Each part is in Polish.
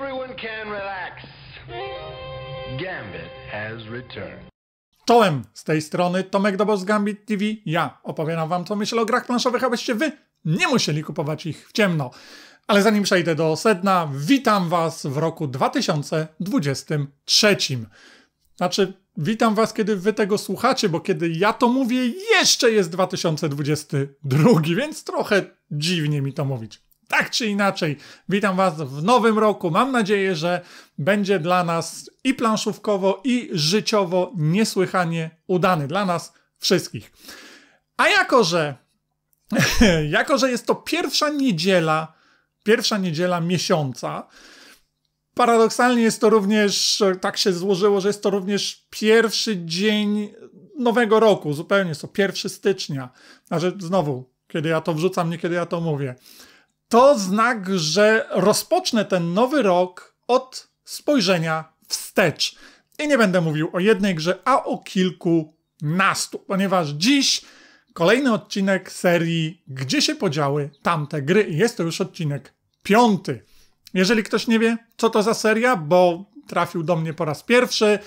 Everyone can relax. Gambit has returned. Czołem z tej strony Tomek Dobos Gambit TV. Ja opowiadam wam co myślę o grach planszowych, abyście wy nie musieli kupować ich w ciemno. Ale zanim przejdę do sedna, witam was w roku 2023. Znaczy, witam was, kiedy wy tego słuchacie, bo kiedy ja to mówię, jeszcze jest 2022, więc trochę dziwnie mi to mówić tak czy inaczej, witam Was w nowym roku. Mam nadzieję, że będzie dla nas i planszówkowo, i życiowo niesłychanie udany. Dla nas wszystkich. A jako, że jako, że jest to pierwsza niedziela, pierwsza niedziela miesiąca, paradoksalnie jest to również, tak się złożyło, że jest to również pierwszy dzień nowego roku, zupełnie jest to pierwszy stycznia. Znaczy, znowu, kiedy ja to wrzucam, nie kiedy ja to mówię to znak, że rozpocznę ten nowy rok od spojrzenia wstecz. I nie będę mówił o jednej grze, a o kilkunastu, ponieważ dziś kolejny odcinek serii Gdzie się podziały tamte gry? I jest to już odcinek piąty. Jeżeli ktoś nie wie, co to za seria, bo trafił do mnie po raz pierwszy,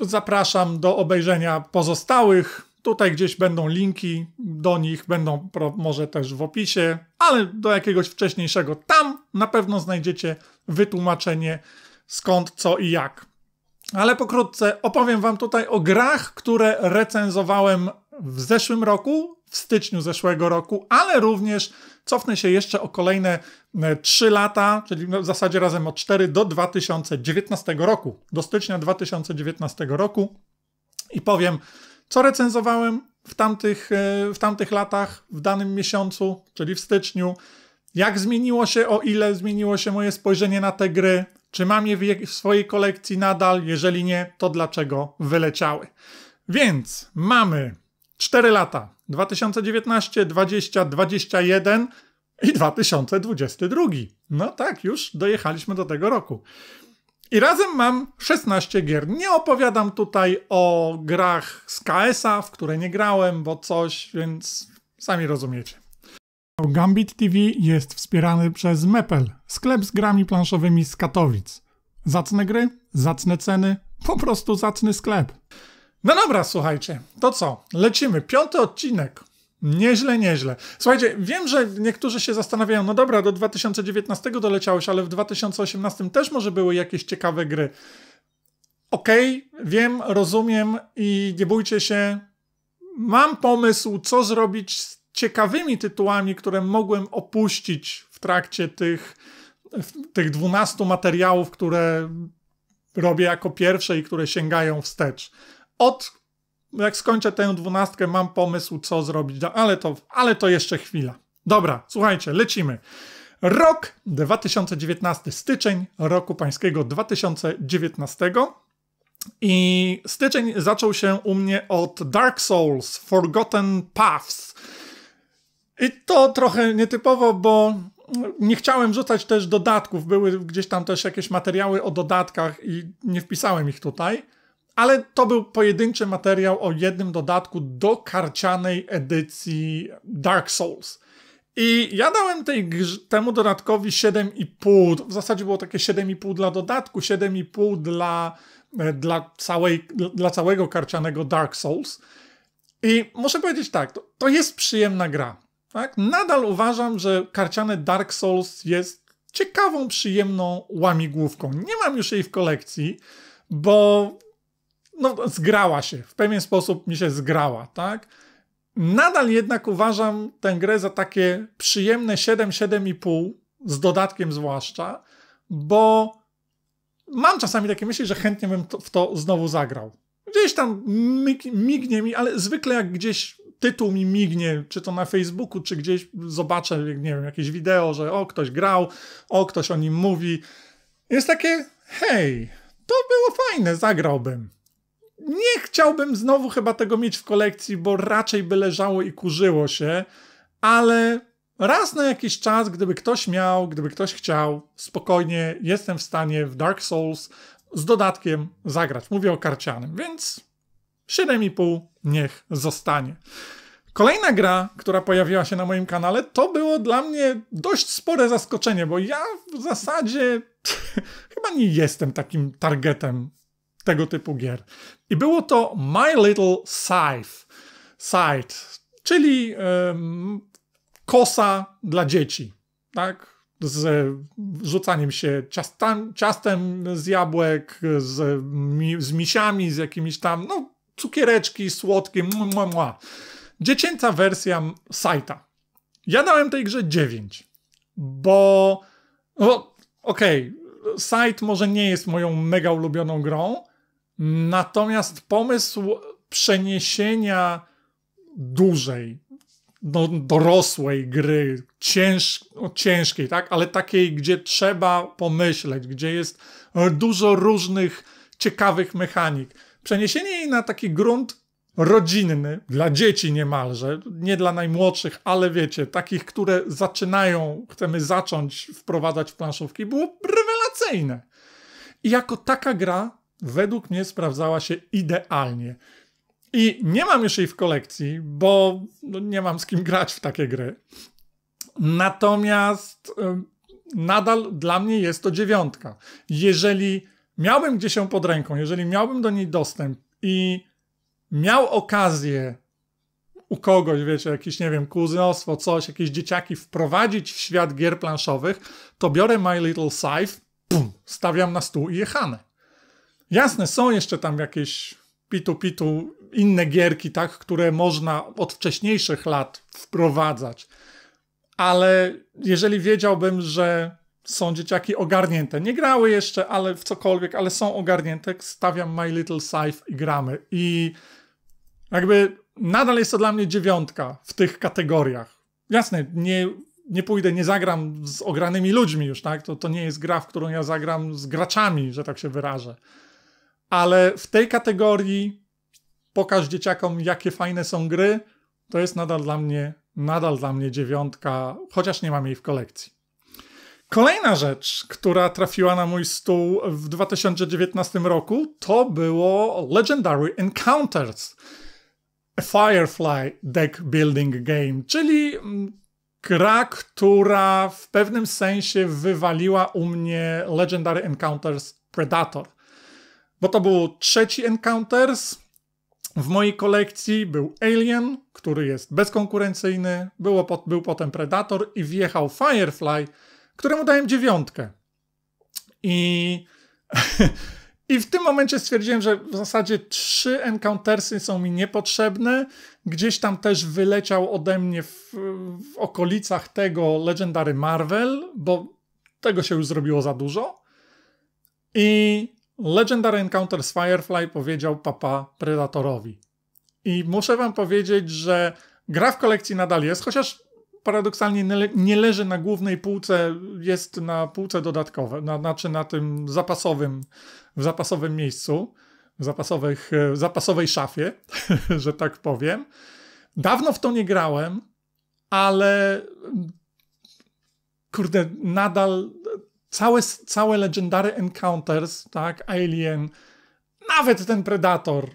zapraszam do obejrzenia pozostałych Tutaj gdzieś będą linki do nich, będą może też w opisie, ale do jakiegoś wcześniejszego. Tam na pewno znajdziecie wytłumaczenie skąd, co i jak. Ale pokrótce opowiem Wam tutaj o grach, które recenzowałem w zeszłym roku, w styczniu zeszłego roku, ale również cofnę się jeszcze o kolejne 3 e, lata, czyli w zasadzie razem od 4 do 2019 roku, do stycznia 2019 roku i powiem co recenzowałem w tamtych, e, w tamtych latach, w danym miesiącu, czyli w styczniu, jak zmieniło się, o ile zmieniło się moje spojrzenie na te gry, czy mam je w, swojej kolekcji nadal, jeżeli nie, to dlaczego wyleciały. Więc mamy 4 lata, 2019, 20, 21 i 2022. No tak, już dojechaliśmy do tego roku. I razem mam 16 gier. Nie opowiadam tutaj o grach z KS-a, w które nie grałem, bo coś, więc sami rozumiecie. Gambit TV jest wspierany przez Mepel, sklep z grami planszowymi z Katowic. Zacne gry, zacne ceny, po prostu zacny sklep. No dobra, słuchajcie, to co? Lecimy. Piąty odcinek. Nieźle, nieźle. Słuchajcie, wiem, że niektórzy się zastanawiają, no dobra, do 2019 doleciałeś, ale w 2018 też może były jakieś ciekawe gry. Okej, okay, wiem, rozumiem i nie bójcie się. Mam pomysł, co zrobić z ciekawymi tytułami, które mogłem opuścić w trakcie tych, tych 12 materiałów, które robię jako pierwsze i które sięgają wstecz. Od no jak skończę tę dwunastkę, mam pomysł, co zrobić, ale to, ale to jeszcze chwila. Dobra, słuchajcie, lecimy. Rok 2019, styczeń roku pańskiego 2019. I styczeń zaczął się u mnie od Dark Souls Forgotten Paths. I to trochę nietypowo, bo nie chciałem rzucać też dodatków. Były gdzieś tam też jakieś materiały o dodatkach i nie wpisałem ich tutaj. Ale to był pojedynczy materiał o jednym dodatku do karcianej edycji Dark Souls. I ja dałem tej, temu dodatkowi 7,5. W zasadzie było takie 7,5 dla dodatku, 7,5 dla, e, dla, całej, dla całego karcianego Dark Souls. I muszę powiedzieć tak, to, to jest przyjemna gra. Tak? Nadal uważam, że karciane Dark Souls jest ciekawą, przyjemną łamigłówką. Nie mam już jej w kolekcji, bo no, zgrała się, w pewien sposób mi się zgrała, tak? Nadal jednak uważam tę grę za takie przyjemne 7, 7,5, z dodatkiem zwłaszcza, bo mam czasami takie myśli, że chętnie bym to, w to znowu zagrał. Gdzieś tam mignie mi, ale zwykle jak gdzieś tytuł mi mignie, czy to na Facebooku, czy gdzieś zobaczę, nie wiem, jakieś wideo, że o, ktoś grał, o, ktoś o nim mówi. Jest takie, hej, to było fajne, zagrałbym nie chciałbym znowu chyba tego mieć w kolekcji, bo raczej by leżało i kurzyło się, ale raz na jakiś czas, gdyby ktoś miał, gdyby ktoś chciał, spokojnie jestem w stanie w Dark Souls z dodatkiem zagrać. Mówię o karcianym, więc 7,5 niech zostanie. Kolejna gra, która pojawiła się na moim kanale, to było dla mnie dość spore zaskoczenie, bo ja w zasadzie chyba nie jestem takim targetem tego typu gier. I było to My Little Scythe, Scythe czyli um, kosa dla dzieci, tak? Z rzucaniem się ciastem, ciastem z jabłek, z, z misiami, z jakimiś tam, no, cukiereczki, słodkie, mua, mua, mua. Dziecięca wersja sajta. Ja dałem tej grze 9, bo, bo no, okej, okay, Sight może nie jest moją mega ulubioną grą, Natomiast pomysł przeniesienia dużej, no, dorosłej gry, cięż, no, ciężkiej, tak? ale takiej, gdzie trzeba pomyśleć, gdzie jest dużo różnych ciekawych mechanik. Przeniesienie jej na taki grunt rodzinny, dla dzieci niemalże, nie dla najmłodszych, ale wiecie, takich, które zaczynają, chcemy zacząć wprowadzać w planszówki, było rewelacyjne. I jako taka gra według mnie sprawdzała się idealnie. I nie mam już jej w kolekcji, bo no, nie mam z kim grać w takie gry. Natomiast nadal dla mnie jest to dziewiątka. Jeżeli miałbym gdzieś ją pod ręką, jeżeli miałbym do niej dostęp i miał okazję u kogoś, wiecie, jakieś, nie wiem, kuzynostwo, coś, jakieś dzieciaki wprowadzić w świat gier planszowych, to biorę My Little Scythe, pum, stawiam na stół i jechane. Jasne, są jeszcze tam jakieś pitu-pitu inne gierki, tak, które można od wcześniejszych lat wprowadzać. Ale jeżeli wiedziałbym, że są dzieciaki ogarnięte, nie grały jeszcze, ale w cokolwiek, ale są ogarnięte, stawiam My Little Scythe i gramy. I jakby nadal jest to dla mnie dziewiątka w tych kategoriach. Jasne, nie, nie pójdę, nie zagram z ogranymi ludźmi już, tak? To, to nie jest gra, w którą ja zagram z graczami, że tak się wyrażę ale w tej kategorii pokaż dzieciakom, jakie fajne są gry, to jest nadal dla mnie, nadal dla mnie dziewiątka, chociaż nie mam jej w kolekcji. Kolejna rzecz, która trafiła na mój stół w 2019 roku, to było Legendary Encounters. A Firefly Deck Building Game, czyli mm, gra, która w pewnym sensie wywaliła u mnie Legendary Encounters Predator. Bo to był trzeci Encounters. W mojej kolekcji był Alien, który jest bezkonkurencyjny. Było był potem Predator i wjechał Firefly, któremu dałem dziewiątkę. I, I w tym momencie stwierdziłem, że w zasadzie trzy encountersy są mi niepotrzebne. Gdzieś tam też wyleciał ode mnie w, w okolicach tego Legendary Marvel, bo tego się już zrobiło za dużo. I Legendary Encounters Firefly powiedział papa Predatorowi. I muszę wam powiedzieć, że gra w kolekcji nadal jest, chociaż paradoksalnie nie leży na głównej półce, jest na półce dodatkowej, na, znaczy na tym zapasowym, w zapasowym miejscu, w zapasowych, e, zapasowej szafie, że tak powiem. Dawno w to nie grałem, ale kurde, nadal Całe, całe Legendary Encounters, tak, Alien, nawet ten Predator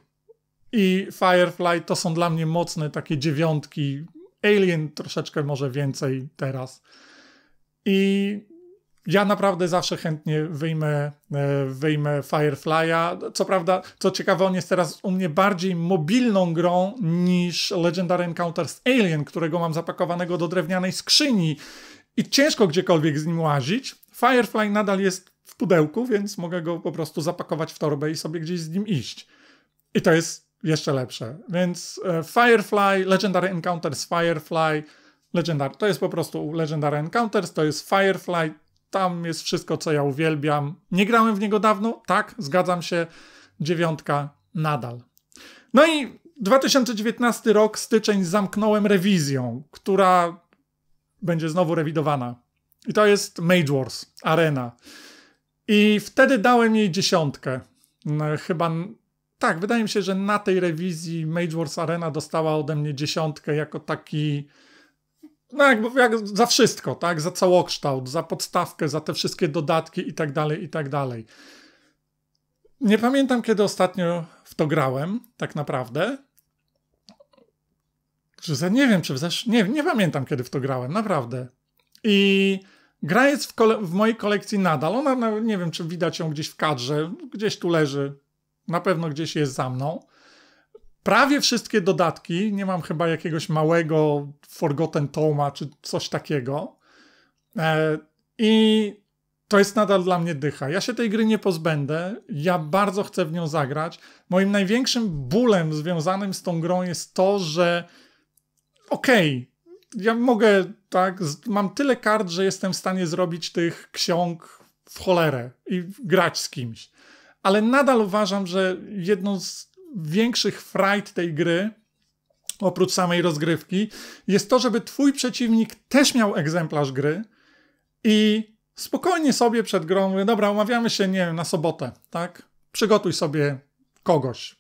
i Firefly to są dla mnie mocne takie dziewiątki. Alien troszeczkę może więcej teraz. I ja naprawdę zawsze chętnie wyjmę, e, wyjmę Firefly'a. Co prawda, co ciekawe, on jest teraz u mnie bardziej mobilną grą niż Legendary Encounters Alien, którego mam zapakowanego do drewnianej skrzyni i ciężko gdziekolwiek z nim łazić. Firefly nadal jest w pudełku, więc mogę go po prostu zapakować w torbę i sobie gdzieś z nim iść. I to jest jeszcze lepsze. Więc e, Firefly, Legendary Encounters Firefly, Legendary, to jest po prostu Legendary Encounters, to jest Firefly, tam jest wszystko, co ja uwielbiam. Nie grałem w niego dawno, tak, zgadzam się, dziewiątka nadal. No i 2019 rok, styczeń, zamknąłem rewizją, która będzie znowu rewidowana i to jest Mage Wars Arena. I wtedy dałem jej dziesiątkę. Mm, chyba tak, wydaje mi się, że na tej rewizji Mage Wars Arena dostała ode mnie dziesiątkę jako taki no jak, jak za wszystko, tak? Za całokształt, za podstawkę, za te wszystkie dodatki i tak dalej, i tak dalej. Nie pamiętam, kiedy ostatnio w to grałem, tak naprawdę. nie wiem, czy w zesz... nie, nie pamiętam, kiedy w to grałem, naprawdę. I Gra jest w, kole- w mojej kolekcji nadal. Ona, nie wiem, czy widać ją gdzieś w kadrze. Gdzieś tu leży. Na pewno gdzieś jest za mną. Prawie wszystkie dodatki. Nie mam chyba jakiegoś małego Forgotten Toma czy coś takiego. E, I to jest nadal dla mnie dycha. Ja się tej gry nie pozbędę. Ja bardzo chcę w nią zagrać. Moim największym bólem związanym z tą grą jest to, że okej, okay, ja mogę, tak, mam tyle kart, że jestem w stanie zrobić tych ksiąg w cholerę i grać z kimś. Ale nadal uważam, że jedną z większych frajd tej gry, oprócz samej rozgrywki, jest to, żeby twój przeciwnik też miał egzemplarz gry i spokojnie sobie przed grą mówię, dobra, umawiamy się, nie wiem, na sobotę, tak? Przygotuj sobie kogoś.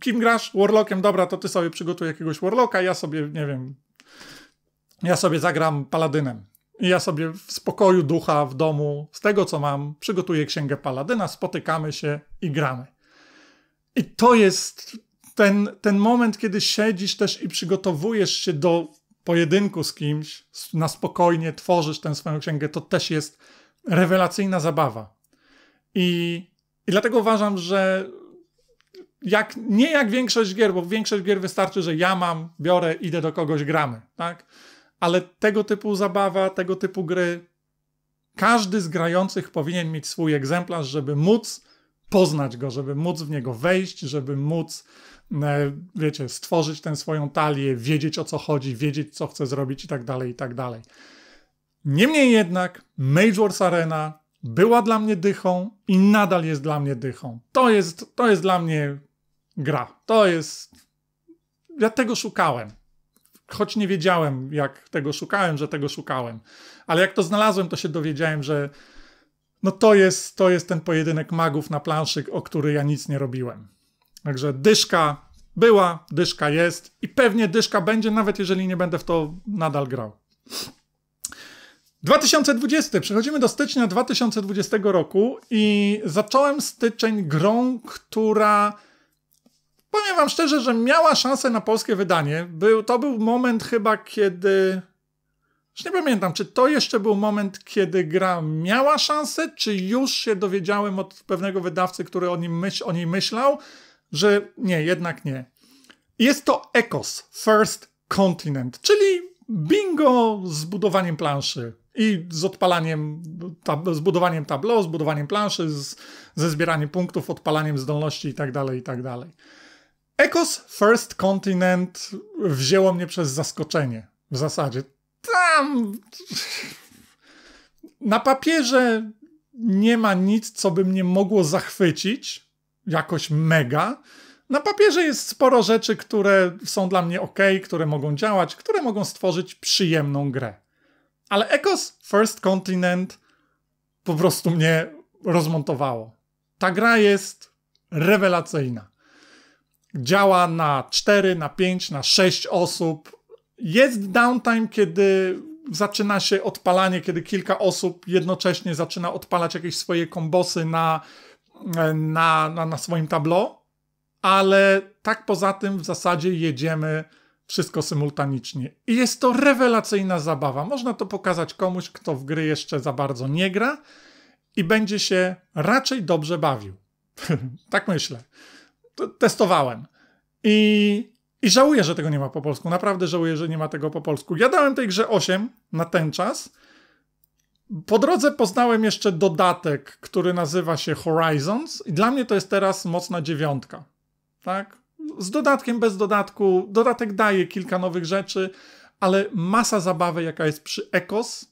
Kim grasz? Warlockiem, dobra, to ty sobie przygotuj jakiegoś Warlocka, ja sobie, nie wiem, ja sobie zagram paladynem. I ja sobie w spokoju ducha, w domu, z tego co mam, przygotuję księgę paladyna, spotykamy się i gramy. I to jest ten, ten moment, kiedy siedzisz też i przygotowujesz się do pojedynku z kimś, na spokojnie tworzysz tę swoją księgę, to też jest rewelacyjna zabawa. I, i dlatego uważam, że jak, nie jak większość gier, bo większość gier wystarczy, że ja mam, biorę, idę do kogoś, gramy, tak? ale tego typu zabawa, tego typu gry, każdy z grających powinien mieć swój egzemplarz, żeby móc poznać go, żeby móc w niego wejść, żeby móc, e, wiecie, stworzyć tę swoją talię, wiedzieć o co chodzi, wiedzieć co chce zrobić i tak dalej, i tak dalej. Niemniej jednak Mage Wars Arena była dla mnie dychą i nadal jest dla mnie dychą. To jest, to jest dla mnie gra. To jest... Ja tego szukałem choć nie wiedziałem, jak tego szukałem, że tego szukałem. Ale jak to znalazłem, to się dowiedziałem, że no to jest, to jest ten pojedynek magów na planszy, o który ja nic nie robiłem. Także dyszka była, dyszka jest i pewnie dyszka będzie, nawet jeżeli nie będę w to nadal grał. 2020. Przechodzimy do stycznia 2020 roku i zacząłem styczeń grą, która powiem wam szczerze, że miała szansę na polskie wydanie. Był, to był moment chyba, kiedy... Już nie pamiętam, czy to jeszcze był moment, kiedy gra miała szansę, czy już się dowiedziałem od pewnego wydawcy, który o, nim myśl, o niej myślał, że nie, jednak nie. Jest to ECOS, First Continent, czyli bingo z budowaniem planszy i z odpalaniem, tab- z budowaniem tableau, z budowaniem planszy, z, ze zbieraniem punktów, odpalaniem zdolności itd., tak itd. Tak Ecos First Continent wzięło mnie przez zaskoczenie. W zasadzie tam. Na papierze nie ma nic, co by mnie mogło zachwycić jakoś mega. Na papierze jest sporo rzeczy, które są dla mnie ok, które mogą działać, które mogą stworzyć przyjemną grę. Ale Ecos First Continent po prostu mnie rozmontowało. Ta gra jest rewelacyjna działa na 4, na 5, na 6 osób. Jest downtime, kiedy zaczyna się odpalanie, kiedy kilka osób jednocześnie zaczyna odpalać jakieś swoje kombosy na, na, na, na swoim tablo, ale tak poza tym w zasadzie jedziemy wszystko symultanicznie. I jest to rewelacyjna zabawa. Można to pokazać komuś, kto w gry jeszcze za bardzo nie gra i będzie się raczej dobrze bawił. tak myślę testowałem. I, I żałuję, że tego nie ma po polsku. Naprawdę żałuję, że nie ma tego po polsku. Ja dałem tej grze 8 na ten czas. Po drodze poznałem jeszcze dodatek, który nazywa się Horizons, i dla mnie to jest teraz mocna dziewiątka. Tak? Z dodatkiem, bez dodatku. Dodatek daje kilka nowych rzeczy, ale masa zabawy, jaka jest przy Ecos,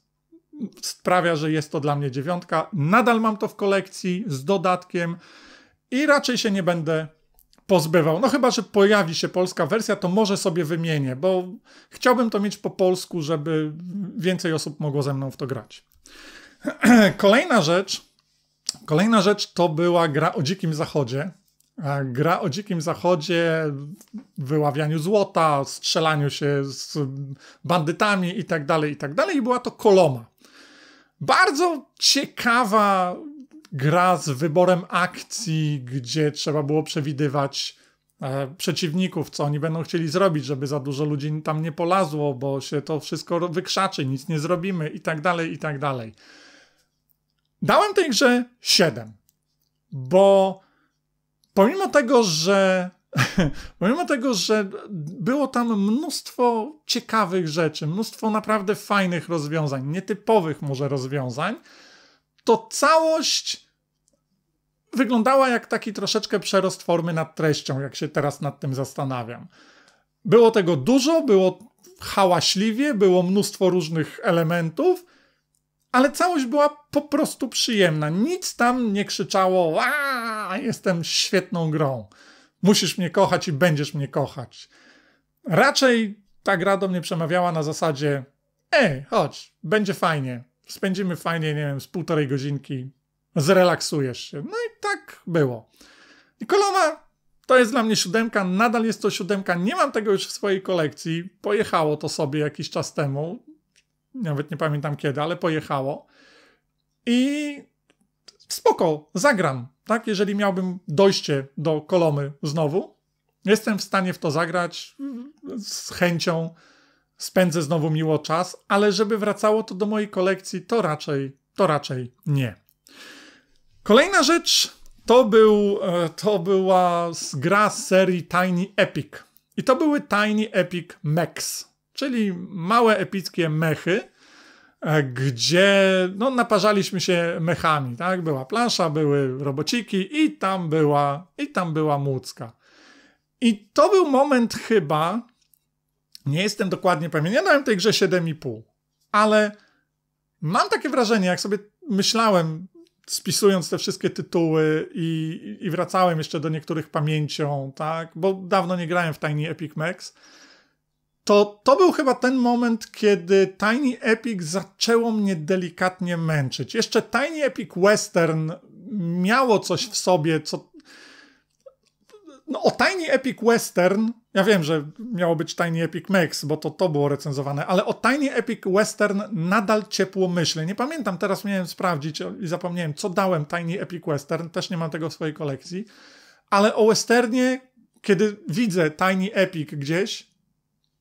sprawia, że jest to dla mnie dziewiątka. Nadal mam to w kolekcji z dodatkiem i raczej się nie będę pozbywał. No chyba, że pojawi się polska wersja, to może sobie wymienię, bo chciałbym to mieć po polsku, żeby więcej osób mogło ze mną w to grać. Kolejna rzecz, kolejna rzecz to była gra o dzikim zachodzie. Gra o dzikim zachodzie, wyławianiu złota, strzelaniu się z bandytami itd., tak itd. Tak i była to koloma. Bardzo ciekawa gra z wyborem akcji, gdzie trzeba było przewidywać e, przeciwników, co oni będą chcieli zrobić, żeby za dużo ludzi tam nie polazło, bo się to wszystko wykrzaczy, nic nie zrobimy i tak dalej, i tak dalej. Dałem tej grze 7, bo pomimo tego, że pomimo tego, że było tam mnóstwo ciekawych rzeczy, mnóstwo naprawdę fajnych rozwiązań, nietypowych może rozwiązań, to całość wyglądała jak taki troszeczkę przerost formy nad treścią, jak się teraz nad tym zastanawiam. Było tego dużo, było hałaśliwie, było mnóstwo różnych elementów, ale całość była po prostu przyjemna. Nic tam nie krzyczało, a jestem świetną grą. Musisz mnie kochać i będziesz mnie kochać. Raczej ta gra do mnie przemawiała na zasadzie: Ej, chodź, będzie fajnie, spędzimy fajnie, nie wiem, z półtorej godzinki, zrelaksujesz się. No i tak było. Nikolowa to jest dla mnie siódemka, nadal jest to siódemka, nie mam tego już w swojej kolekcji. Pojechało to sobie jakiś czas temu, nawet nie pamiętam kiedy, ale pojechało. I spoko, zagram, tak? Jeżeli miałbym dojście do kolomy znowu, jestem w stanie w to zagrać z chęcią spędzę znowu miło czas, ale żeby wracało to do mojej kolekcji, to raczej, to raczej nie. Kolejna rzecz to, był, e, to była gra z serii Tiny Epic. I to były Tiny Epic Mechs, czyli małe epickie mechy, e, gdzie no, naparzaliśmy się mechami. Tak? Była plansza, były robociki i tam była, i tam była młódzka. I to był moment chyba, nie jestem dokładnie pewien. Ja dałem tej grze 7,5, ale mam takie wrażenie, jak sobie myślałem, spisując te wszystkie tytuły i, i wracałem jeszcze do niektórych pamięcią, tak, bo dawno nie grałem w Tiny Epic Max, to to był chyba ten moment, kiedy Tiny Epic zaczęło mnie delikatnie męczyć. Jeszcze Tiny Epic Western miało coś w sobie, co no, o Tiny Epic Western, ja wiem, że miało być Tiny Epic Max, bo to to było recenzowane, ale o Tiny Epic Western nadal ciepło myślę. Nie pamiętam, teraz miałem sprawdzić i zapomniałem, co dałem Tiny Epic Western, też nie mam tego w swojej kolekcji, ale o Westernie, kiedy widzę Tiny Epic gdzieś,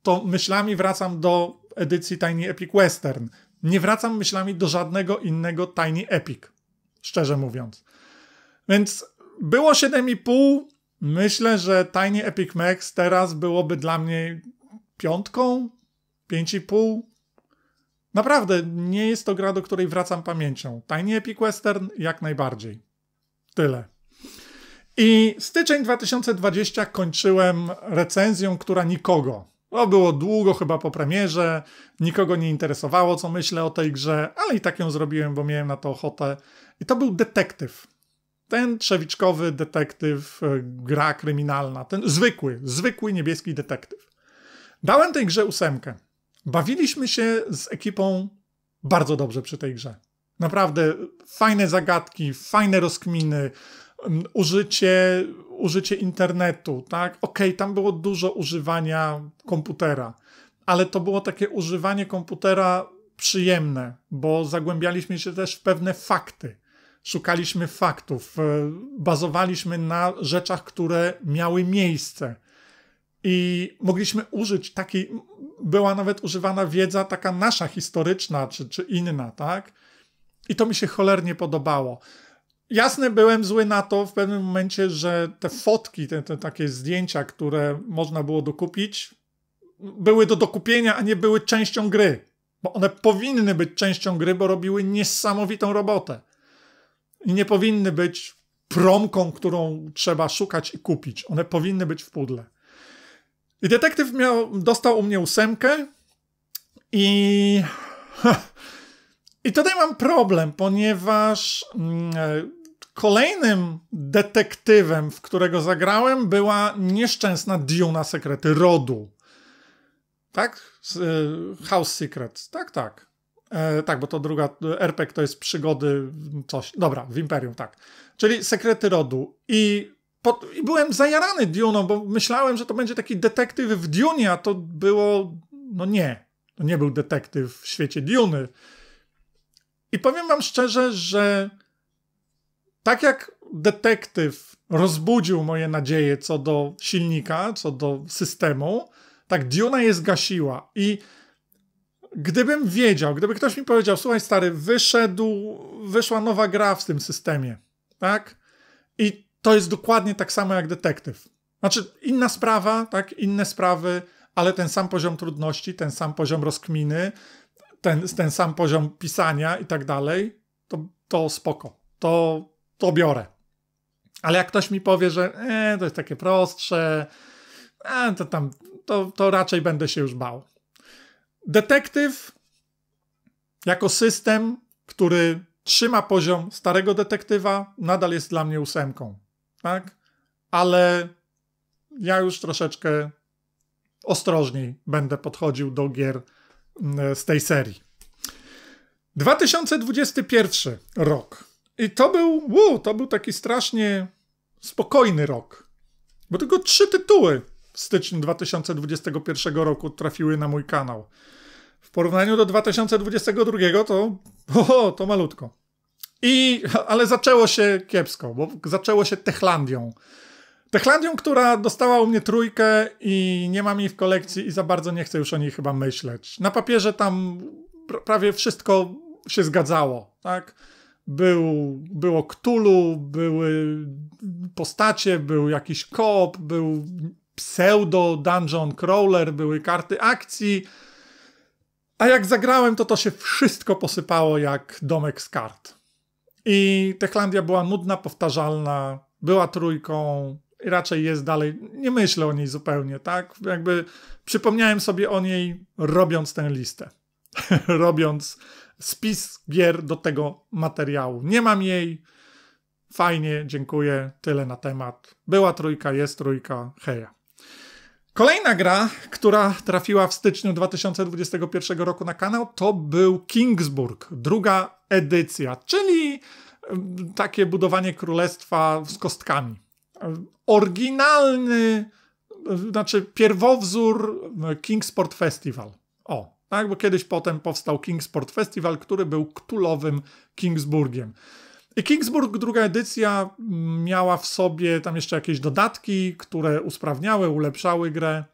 to myślami wracam do edycji Tiny Epic Western. Nie wracam myślami do żadnego innego Tiny Epic, szczerze mówiąc. Więc było 7,5 Myślę, że Tiny Epic Max teraz byłoby dla mnie piątką, pięć i pół. Naprawdę, nie jest to gra, do której wracam pamięcią. Tiny Epic Western jak najbardziej. Tyle. I styczeń 2020 kończyłem recenzją, która nikogo. To było długo chyba po premierze, nikogo nie interesowało, co myślę o tej grze, ale i tak ją zrobiłem, bo miałem na to ochotę. I to był detektyw ten trzewiczkowy detektyw, e, gra kryminalna, ten zwykły, zwykły niebieski detektyw. Dałem tej grze ósemkę. Bawiliśmy się z ekipą bardzo dobrze przy tej grze. Naprawdę fajne zagadki, fajne rozkminy, użycie, użycie internetu, tak? Okej, okay, tam było dużo używania komputera, ale to było takie używanie komputera przyjemne, bo zagłębialiśmy się też w pewne fakty szukaliśmy faktów, e, bazowaliśmy na rzeczach, które miały miejsce. I mogliśmy użyć takiej, była nawet używana wiedza taka nasza historyczna czy, czy inna, tak? I to mi się cholernie podobało. Jasne, byłem zły na to w pewnym momencie, że te fotki, te, te takie zdjęcia, które można było dokupić, były do dokupienia, a nie były częścią gry. Bo one powinny być częścią gry, bo robiły niesamowitą robotę i nie powinny być promką, którą trzeba szukać i kupić. One powinny być w pudle. I detektyw miał, dostał u mnie ósemkę i... I tutaj mam problem, ponieważ mm, kolejnym detektywem, w którego zagrałem, była nieszczęsna Duna Sekrety Rodu. Tak? Y, House Secret. Tak, tak. E, tak, bo to druga, RPG to jest przygody, coś. Dobra, w Imperium, tak. Czyli Sekrety Rodu. I, i byłem zajarany Dioną, bo myślałem, że to będzie taki detektyw w Dune'ie, a to było, no nie. To nie był detektyw w świecie Dune'y. I powiem wam szczerze, że tak jak detektyw rozbudził moje nadzieje co do silnika, co do systemu, tak Duna je zgasiła. I Gdybym wiedział, gdyby ktoś mi powiedział, słuchaj stary, wyszedł, wyszła nowa gra w tym systemie, tak? I to jest dokładnie tak samo jak detektyw. Znaczy, inna sprawa, tak? Inne sprawy, ale ten sam poziom trudności, ten sam poziom rozkminy, ten, ten sam poziom pisania i tak dalej, to, to spoko. To, to biorę. Ale jak ktoś mi powie, że e, to jest takie prostsze, e, to tam, to, to raczej będę się już bał. Detektyw jako system, który trzyma poziom starego detektywa, nadal jest dla mnie ósemką. Tak? Ale ja już troszeczkę ostrożniej będę podchodził do gier mm, z tej serii. 2021 rok. I to był, wow, to był taki strasznie spokojny rok. Bo tylko trzy tytuły w styczniu 2021 roku trafiły na mój kanał. W porównaniu do 2022 to, o, to malutko. I, ale zaczęło się kiepsko, bo zaczęło się Techlandią. Techlandią, która dostała u mnie trójkę i nie mam jej w kolekcji i za bardzo nie chcę już o niej chyba myśleć. Na papierze tam prawie wszystko się zgadzało, tak? Był, było Ktulu, były postacie, był jakiś kop, był pseudo dungeon crawler, były karty akcji. A jak zagrałem, to to się wszystko posypało jak domek z kart. I Techlandia była nudna, powtarzalna, była trójką i raczej jest dalej. Nie myślę o niej zupełnie, tak? Jakby przypomniałem sobie o niej robiąc tę listę. robiąc spis gier do tego materiału. Nie mam jej. Fajnie, dziękuję. Tyle na temat. Była trójka, jest trójka. Heja. Kolejna gra, która trafiła w styczniu 2021 roku na kanał, to był Kingsburg, druga edycja, czyli mm, takie budowanie królestwa z kostkami. Oryginalny, mm, znaczy pierwowzór mm, Kingsport Festival. O, tak, bo kiedyś potem powstał Kingsport Festival, który był ktulowym Kingsburgiem. I Kingsburg, druga edycja, mm, miała w sobie tam jeszcze jakieś dodatki, które usprawniały, ulepszały grę.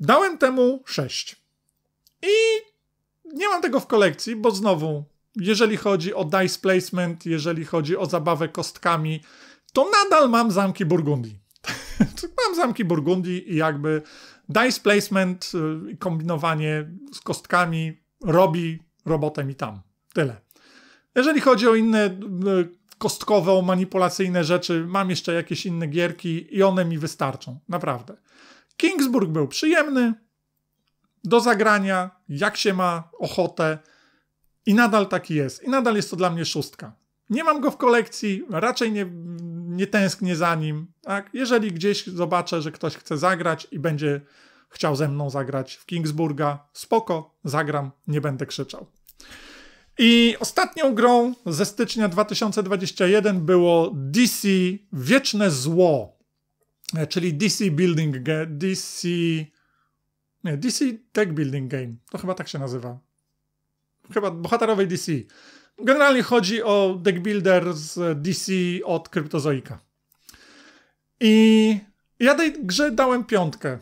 Dałem temu 6. I nie mam tego w kolekcji, bo znowu, jeżeli chodzi o dice placement, jeżeli chodzi o zabawę kostkami, to nadal mam zamki Burgundii. mam zamki Burgundii i jakby dice placement, y, i kombinowanie z kostkami robi robotę mi tam. Tyle. Jeżeli chodzi o inne e, kostkowe, manipulacyjne rzeczy, mam jeszcze jakieś inne gierki i one mi wystarczą, naprawdę. Kingsburg był przyjemny, do zagrania, jak się ma ochotę i nadal taki jest. I nadal jest to dla mnie szóstka. Nie mam go w kolekcji, raczej nie, nie tęsknię za nim. Tak? Jeżeli gdzieś zobaczę, że ktoś chce zagrać i będzie chciał ze mną zagrać w Kingsburga, spoko, zagram, nie będę krzyczał. I ostatnią grą ze stycznia 2021 było DC Wieczne Zło, e, czyli DC Building Game, DC... Nie, DC Tech Building Game, to chyba tak się nazywa. Chyba bohaterowej DC. Generalnie chodzi o deck builder z DC od Kryptozoika. I ja tej grze dałem piątkę.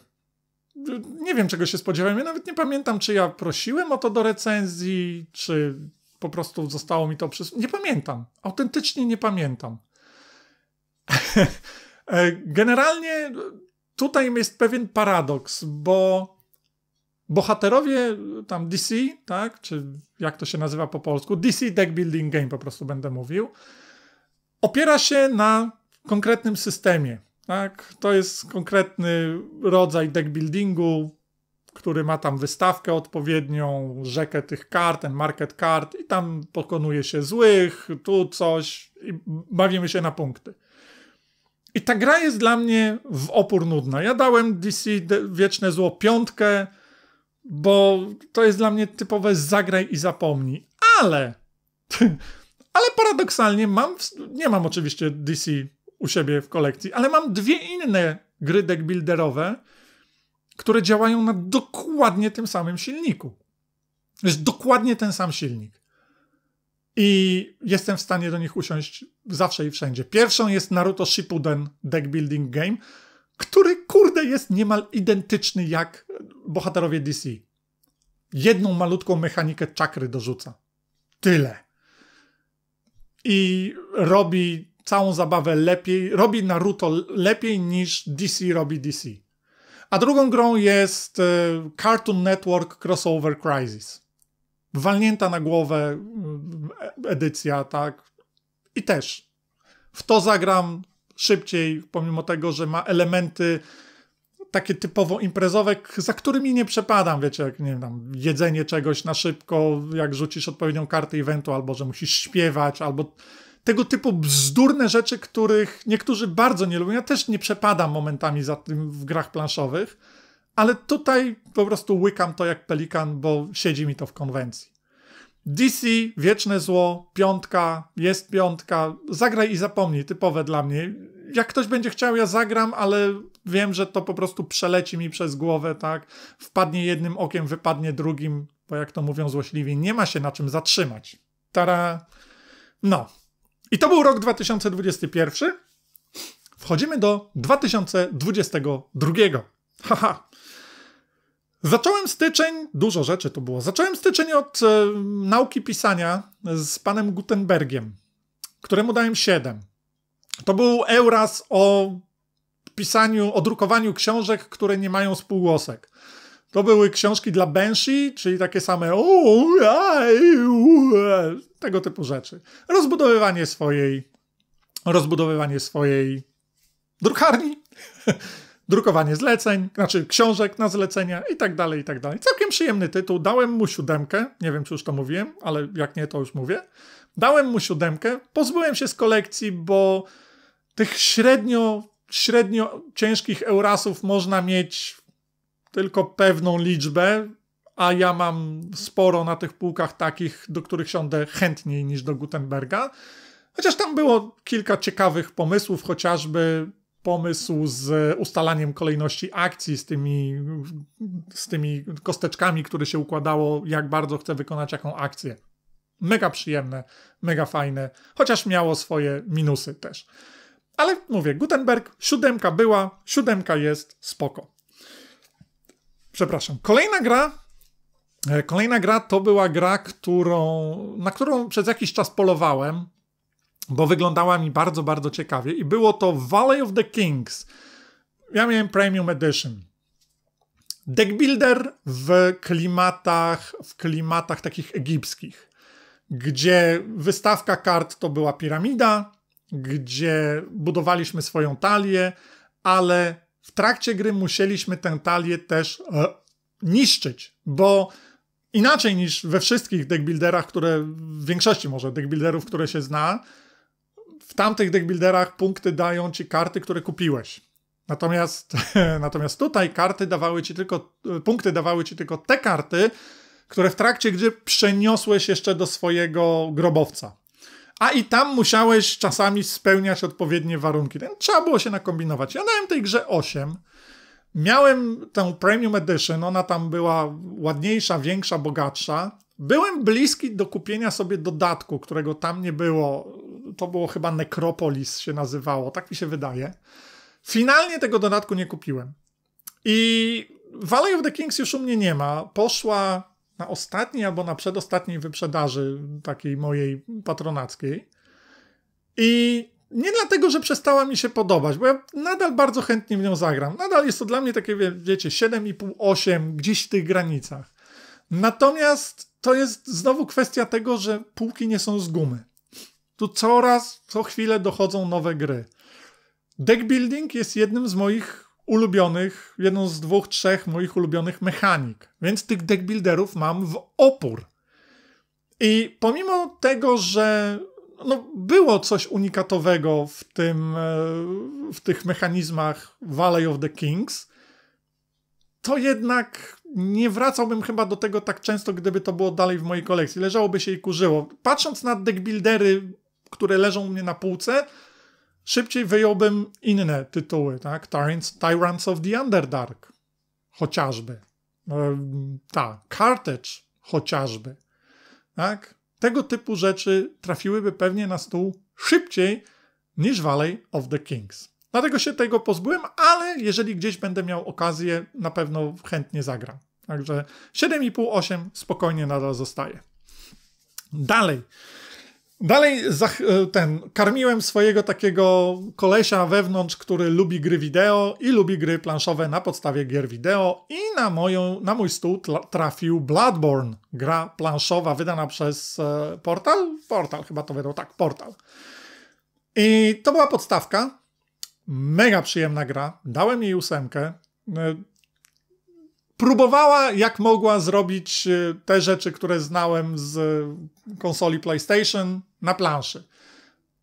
Nie wiem, czego się spodziewałem. Ja nawet nie pamiętam, czy ja prosiłem o to do recenzji, czy po prostu zostało mi to przez... Nie pamiętam. Autentycznie nie pamiętam. E, generalnie tutaj jest pewien paradoks, bo bohaterowie tam DC, tak, czy jak to się nazywa po polsku, DC Deck Building Game po prostu będę mówił, opiera się na konkretnym systemie. Tak? To jest konkretny rodzaj deck buildingu, który ma tam wystawkę odpowiednią, rzekę tych kart, ten market kart i tam pokonuje się złych, tu coś i bawimy się na punkty. I ta gra jest dla mnie w opór nudna. Ja dałem DC Wieczne Zło piątkę, bo to jest dla mnie typowe zagraj i zapomnij. Ale, ale paradoksalnie mam, nie mam oczywiście DC u siebie w kolekcji, ale mam dwie inne gry deckbuilderowe, które działają na dokładnie tym samym silniku. Jest dokładnie ten sam silnik. I jestem w stanie do nich usiąść zawsze i wszędzie. Pierwszą jest Naruto Shippuden Deck Building Game, który kurde jest niemal identyczny jak bohaterowie DC. Jedną malutką mechanikę czakry dorzuca. Tyle. I robi całą zabawę lepiej, robi Naruto lepiej niż DC robi DC. A drugą grą jest e, Cartoon Network Crossover Crisis. Walnięta na głowę e, edycja, tak? I też w to zagram szybciej, pomimo tego, że ma elementy takie typowo imprezowe, za którymi nie przepadam, wiecie, jak nie wiem, jedzenie czegoś na szybko, jak rzucisz odpowiednią kartę eventu, albo że musisz śpiewać, albo tego typu bzdurne rzeczy, których niektórzy bardzo nie lubią. Ja też nie przepadam momentami za tym w grach planszowych, ale tutaj po prostu łykam to jak pelikan, bo siedzi mi to w konwencji. DC, Wieczne Zło, piątka, jest piątka, zagraj i zapomnij, typowe dla mnie. Jak ktoś będzie chciał, ja zagram, ale wiem, że to po prostu przeleci mi przez głowę, tak? Wpadnie jednym okiem, wypadnie drugim, bo jak to mówią złośliwi, nie ma się na czym zatrzymać. Tara, no, i to był rok 2021. Wchodzimy do 2022. Haha. Zacząłem styczeń, dużo rzeczy to było. Zacząłem styczeń od e, nauki pisania z panem Gutenbergiem, któremu dałem 7. To był Euras o pisaniu, o drukowaniu książek, które nie mają spółgłosek. To były książki dla Banshee, czyli takie same tego typu rzeczy. Rozbudowywanie swojej, rozbudowywanie swojej drukarni, drukowanie zleceń, znaczy książek na zlecenia i tak dalej, i tak dalej. Całkiem przyjemny tytuł, dałem mu siódemkę, nie wiem czy już to mówiłem, ale jak nie to już mówię. Dałem mu siódemkę, pozbyłem się z kolekcji, bo tych średnio, średnio ciężkich Eurasów można mieć tylko pewną liczbę, a ja mam sporo na tych półkach takich, do których siądę chętniej niż do Gutenberga. Chociaż tam było kilka ciekawych pomysłów, chociażby pomysł z ustalaniem kolejności akcji, z tymi, z tymi kosteczkami, które się układało, jak bardzo chcę wykonać jaką akcję. Mega przyjemne, mega fajne, chociaż miało swoje minusy też. Ale mówię, Gutenberg, siódemka była, siódemka jest, spoko. Przepraszam. Kolejna gra, E, kolejna gra to była gra, którą, na którą przez jakiś czas polowałem, bo wyglądała mi bardzo, bardzo ciekawie i było to Valley of the Kings. Ja miałem Premium Edition. Deck builder w klimatach, w klimatach takich egipskich, gdzie wystawka kart to była piramida, gdzie budowaliśmy swoją talię, ale w trakcie gry musieliśmy tę talię też e, niszczyć, bo inaczej niż we wszystkich deckbuilderach, które w większości może deckbuilderów, które się zna, w tamtych deckbuilderach punkty dają ci karty, które kupiłeś. Natomiast, natomiast tutaj karty dawały ci tylko, punkty dawały ci tylko te karty, które w trakcie gdzie przeniosłeś jeszcze do swojego grobowca. A i tam musiałeś czasami spełniać odpowiednie warunki. Trzeba było się nakombinować. Ja dałem tej grze 8. Miałem tę Premium Edition, ona tam była ładniejsza, większa, bogatsza. Byłem bliski do kupienia sobie dodatku, którego tam nie było. To było chyba Necropolis się nazywało, tak mi się wydaje. Finalnie tego dodatku nie kupiłem. I Valley of the Kings już u mnie nie ma. Poszła na ostatniej albo na przedostatniej wyprzedaży takiej mojej patronackiej. I nie dlatego, że przestała mi się podobać, bo ja nadal bardzo chętnie w nią zagram. Nadal jest to dla mnie takie, wie, wiecie, 7,5, 8, gdzieś w tych granicach. Natomiast to jest znowu kwestia tego, że półki nie są z gumy. Tu coraz, co chwilę dochodzą nowe gry. Deck building jest jednym z moich ulubionych, jedną z dwóch, trzech moich ulubionych mechanik. Więc tych deck builderów mam w opór. I pomimo tego, że no, było coś unikatowego w tym, e, w tych mechanizmach Valley of the Kings, to jednak nie wracałbym chyba do tego tak często, gdyby to było dalej w mojej kolekcji. Leżałoby się i kurzyło. Patrząc na deckbuildery, które leżą u mnie na półce, szybciej wyjąłbym inne tytuły, tak? Tyrants, Tyrants of the Underdark chociażby. E, ta, Cartage chociażby. Tak? tego typu rzeczy trafiłyby pewnie na stół szybciej niż Valley of the Kings. Dlatego się tego pozbyłem, ale jeżeli gdzieś będę miał okazję, na pewno chętnie zagram. Także 7,5-8 spokojnie nadal zostaje. Dalej. Dalej e, ten, karmiłem swojego takiego kolesia wewnątrz, który lubi gry wideo i lubi gry planszowe na podstawie gier wideo i na, moją, na mój stół trafił Bloodborne, gra planszowa wydana przez e, Portal? Portal chyba to wydał, tak, Portal. I to była podstawka, mega przyjemna gra, dałem jej ósemkę, e, próbowała jak mogła zrobić y, te rzeczy, które znałem z konsoli PlayStation na planszy.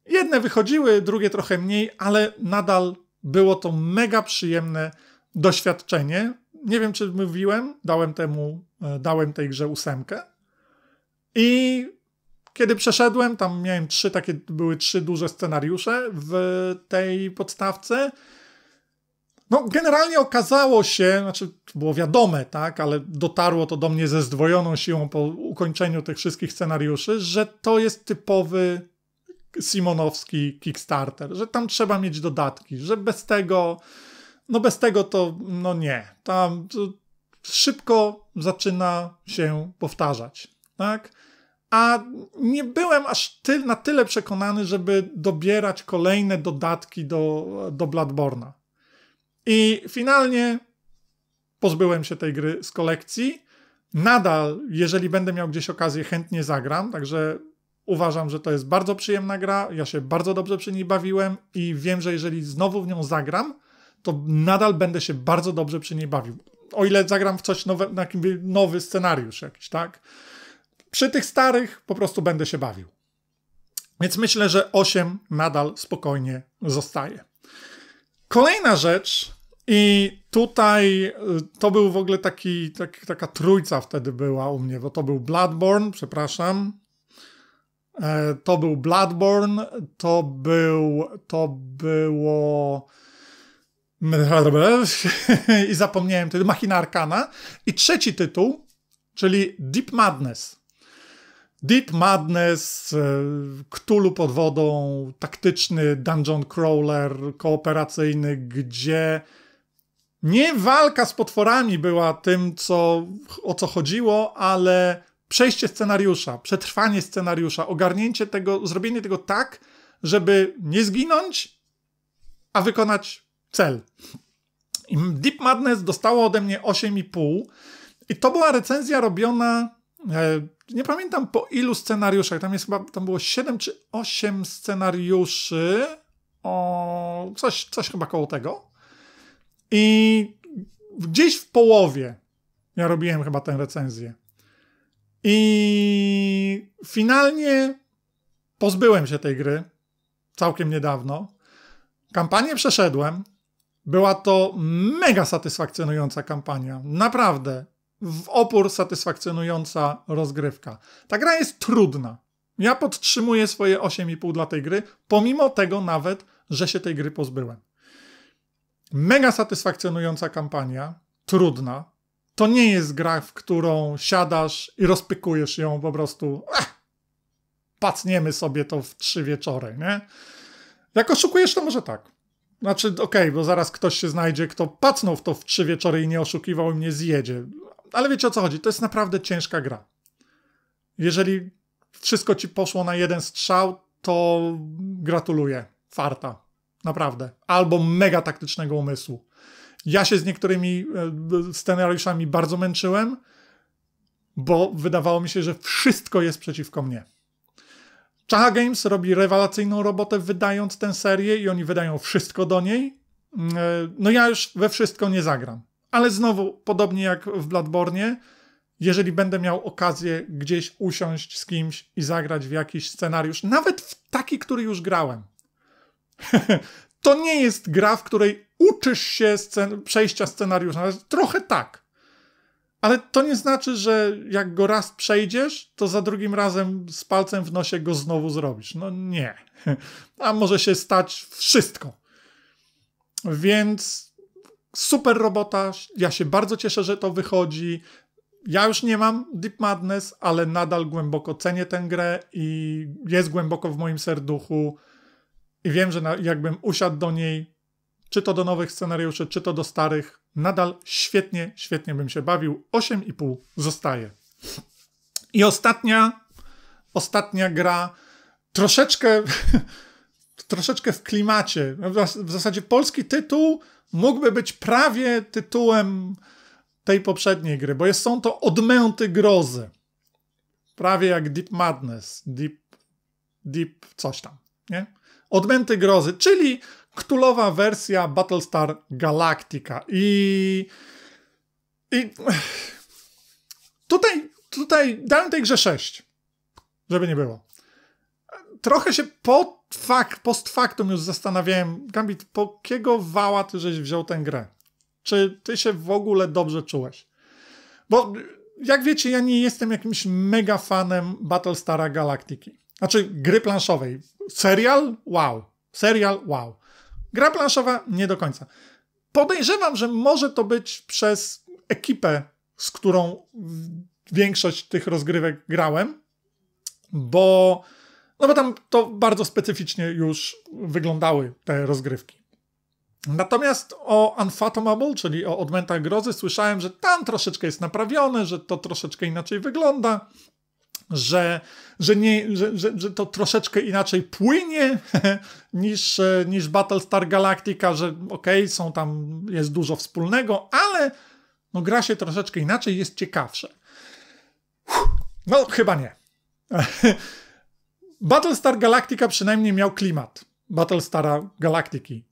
Jedne wychodziły, drugie trochę mniej, ale nadal było to mega przyjemne doświadczenie. Nie wiem, czy mówiłem, dałem temu, e, dałem tej grze ósemkę. I kiedy przeszedłem, tam miałem trzy takie, były trzy duże scenariusze w tej podstawce. No, generalnie okazało się, znaczy było wiadome, tak, ale dotarło to do mnie ze zdwojoną siłą po ukończeniu tych wszystkich scenariuszy, że to jest typowy Simonowski Kickstarter, że tam trzeba mieć dodatki, że bez tego, no bez tego to, no nie, tam szybko zaczyna się powtarzać, tak. A nie byłem aż ty, na tyle przekonany, żeby dobierać kolejne dodatki do, do Bladborna i finalnie pozbyłem się tej gry z kolekcji. Nadal, jeżeli będę miał gdzieś okazję, chętnie zagram, także uważam, że to jest bardzo przyjemna gra. Ja się bardzo dobrze przy niej bawiłem i wiem, że jeżeli znowu w nią zagram, to nadal będę się bardzo dobrze przy niej bawił. O ile zagram w coś nowe, na nowy scenariusz jakiś, tak? Przy tych starych po prostu będę się bawił. Więc myślę, że 8 nadal spokojnie zostaje. Kolejna rzecz, i tutaj y, to był w ogóle taki, tak, taka trójca wtedy była u mnie, bo to był Bloodborne, przepraszam. E, to był Bloodborne, to był, to było i zapomniałem wtedy, Machina Arkana. I trzeci tytuł, czyli Deep Madness. Deep Madness, Ktulu e, pod wodą, taktyczny dungeon crawler kooperacyjny, gdzie nie walka z potworami była tym, co, o co chodziło, ale przejście scenariusza, przetrwanie scenariusza, ogarnięcie tego, zrobienie tego tak, żeby nie zginąć, a wykonać cel. I Deep Madness dostało ode mnie 8,5 i to była recenzja robiona, e, nie pamiętam po ilu scenariuszach, tam jest chyba, tam było 7 czy 8 scenariuszy, o, coś, coś chyba koło tego. I gdzieś w połowie ja robiłem chyba tę recenzję. I finalnie pozbyłem się tej gry całkiem niedawno. Kampanię przeszedłem. Była to mega satysfakcjonująca kampania. Naprawdę w opór satysfakcjonująca rozgrywka. Ta gra jest trudna. Ja podtrzymuję swoje 8,5 dla tej gry, pomimo tego nawet, że się tej gry pozbyłem. Mega satysfakcjonująca kampania, trudna. To nie jest gra, w którą siadasz i rozpykujesz ją po prostu. pacniemy sobie to w trzy wieczory, nie? Jak oszukujesz, to może tak. Znaczy, okej, okay, bo zaraz ktoś się znajdzie, kto pacnął w to w trzy wieczory i nie oszukiwał i mnie zjedzie. Ale wiecie o co chodzi, to jest naprawdę ciężka gra. Jeżeli wszystko ci poszło na jeden strzał, to gratuluję. Farta. Naprawdę. Albo mega taktycznego umysłu. Ja się z niektórymi e, scenariuszami bardzo męczyłem, bo wydawało mi się, że wszystko jest przeciwko mnie. Chaha Games robi rewelacyjną robotę wydając tę serię i oni wydają wszystko do niej. Mm, e, no ja już we wszystko nie zagram. Ale znowu, podobnie jak w Bladbornie, jeżeli będę miał okazję gdzieś usiąść z kimś i zagrać w jakiś scenariusz, nawet w taki, który już grałem, to nie jest gra, w której uczysz się scen przejścia scenariusza. Trochę tak. Ale to nie znaczy, że jak go raz przejdziesz, to za drugim razem z palcem w nosie go znowu zrobisz. No nie. A może się stać wszystko. Więc super robota. Ja się bardzo cieszę, że to wychodzi. Ja już nie mam Deep Madness, ale nadal głęboko cenię tę grę i jest głęboko w moim serduchu. I wiem, że na, jakbym usiadł do niej, czy to do nowych scenariuszy, czy to do starych, nadal świetnie, świetnie bym się bawił. 8,5 zostaje. I ostatnia, ostatnia gra, troszeczkę, troszeczkę w klimacie. No, w zasadzie polski tytuł mógłby być prawie tytułem tej poprzedniej gry, bo jest, są to odmęty grozy. Prawie jak Deep Madness, Deep, Deep coś tam, nie? Odmęty Grozy, czyli ktulowa wersja Battlestar Galactica. I. I. Tutaj, tutaj dałem tej grze 6. Żeby nie było. Trochę się po fakt, post factum już zastanawiałem, Gambit, po kiego wała ty żeś wziął tę grę? Czy ty się w ogóle dobrze czułeś? Bo jak wiecie, ja nie jestem jakimś mega fanem Battlestara Galactiki. Znaczy gry planszowej. Serial? Wow. Serial? Wow. Gra planszowa? Nie do końca. Podejrzewam, że może to być przez ekipę, z którą większość tych rozgrywek grałem, bo, no bo tam to bardzo specyficznie już wyglądały te rozgrywki. Natomiast o Unfathomable, czyli o odmętach grozy, słyszałem, że tam troszeczkę jest naprawione, że to troszeczkę inaczej wygląda, że, że, nie, że, że, że, to troszeczkę inaczej płynie niż, niż Battlestar Galactica, że okej, okay, są tam, jest dużo wspólnego, ale no, gra się troszeczkę inaczej, jest ciekawsze. no, chyba nie. Battlestar Galactica przynajmniej miał klimat Battlestara Galactiki.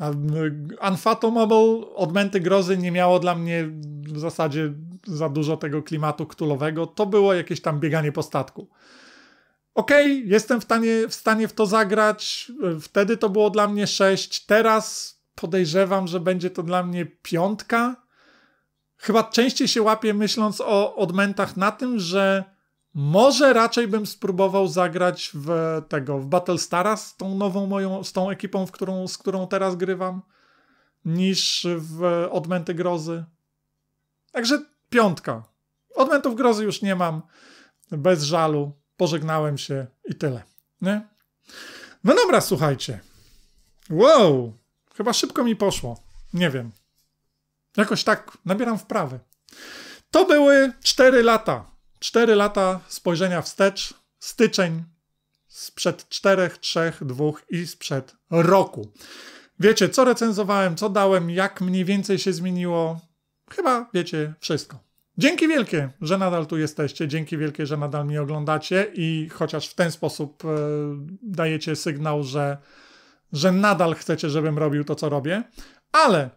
Y, Unfathomable Odmęty Grozy nie miało dla mnie w zasadzie za dużo tego klimatu ktulowego. To było jakieś tam bieganie po statku. Okej, okay, jestem w, tanie, w stanie w to zagrać. Y, wtedy to było dla mnie 6. Teraz podejrzewam, że będzie to dla mnie piątka. Chyba częściej się łapię myśląc o odmentach na tym, że może raczej bym spróbował zagrać w tego, w Battlestara z tą nową moją, z tą ekipą, w którą, z którą teraz grywam, niż w Odmęty Grozy. Także Piątka. Odmentów grozy już nie mam. Bez żalu. Pożegnałem się i tyle. Nie? No dobra, słuchajcie. Wow. Chyba szybko mi poszło. Nie wiem. Jakoś tak nabieram wprawy. To były 4 lata. 4 lata spojrzenia wstecz. Styczeń sprzed 4, 3, 2 i sprzed roku. Wiecie, co recenzowałem, co dałem, jak mniej więcej się zmieniło. Chyba wiecie wszystko. Dzięki wielkie, że nadal tu jesteście, dzięki wielkie, że nadal mnie oglądacie i chociaż w ten sposób e, dajecie sygnał, że, że nadal chcecie, żebym robił to, co robię, ale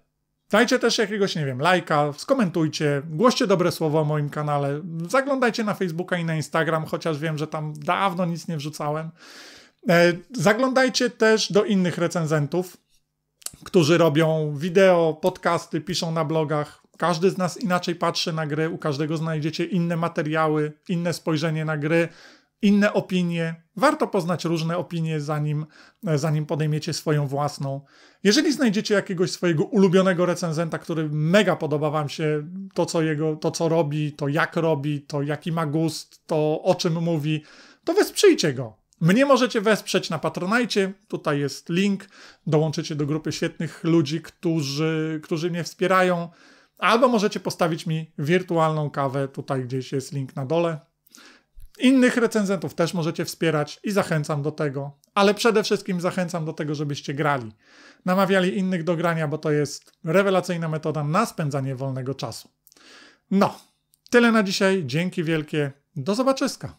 Dajcie też jakiegoś, nie wiem, lajka, skomentujcie, głoście dobre słowo o moim kanale, zaglądajcie na Facebooka i na Instagram, chociaż wiem, że tam dawno nic nie wrzucałem. E, zaglądajcie też do innych recenzentów, którzy robią wideo, podcasty, piszą na blogach. Każdy z nas inaczej patrzy na gry, u każdego znajdziecie inne materiały, inne spojrzenie na gry, inne opinie. Warto poznać różne opinie, zanim, e, zanim podejmiecie swoją własną. Jeżeli znajdziecie jakiegoś swojego ulubionego recenzenta, który mega podoba Wam się to, co, jego, to, co robi, to jak robi, to jaki ma gust, to o czym mówi, to wesprzyjcie go. Mnie możecie wesprzeć na Patronajcie, tutaj jest link, dołączycie do grupy świetnych ludzi, którzy, którzy mnie wspierają. Albo możecie postawić mi wirtualną kawę, tutaj gdzieś jest link na dole. Innych recenzentów też możecie wspierać i zachęcam do tego, ale przede wszystkim zachęcam do tego, żebyście grali. Namawiali innych do grania, bo to jest rewelacyjna metoda na spędzanie wolnego czasu. No, tyle na dzisiaj. Dzięki wielkie. Do zobaczyska.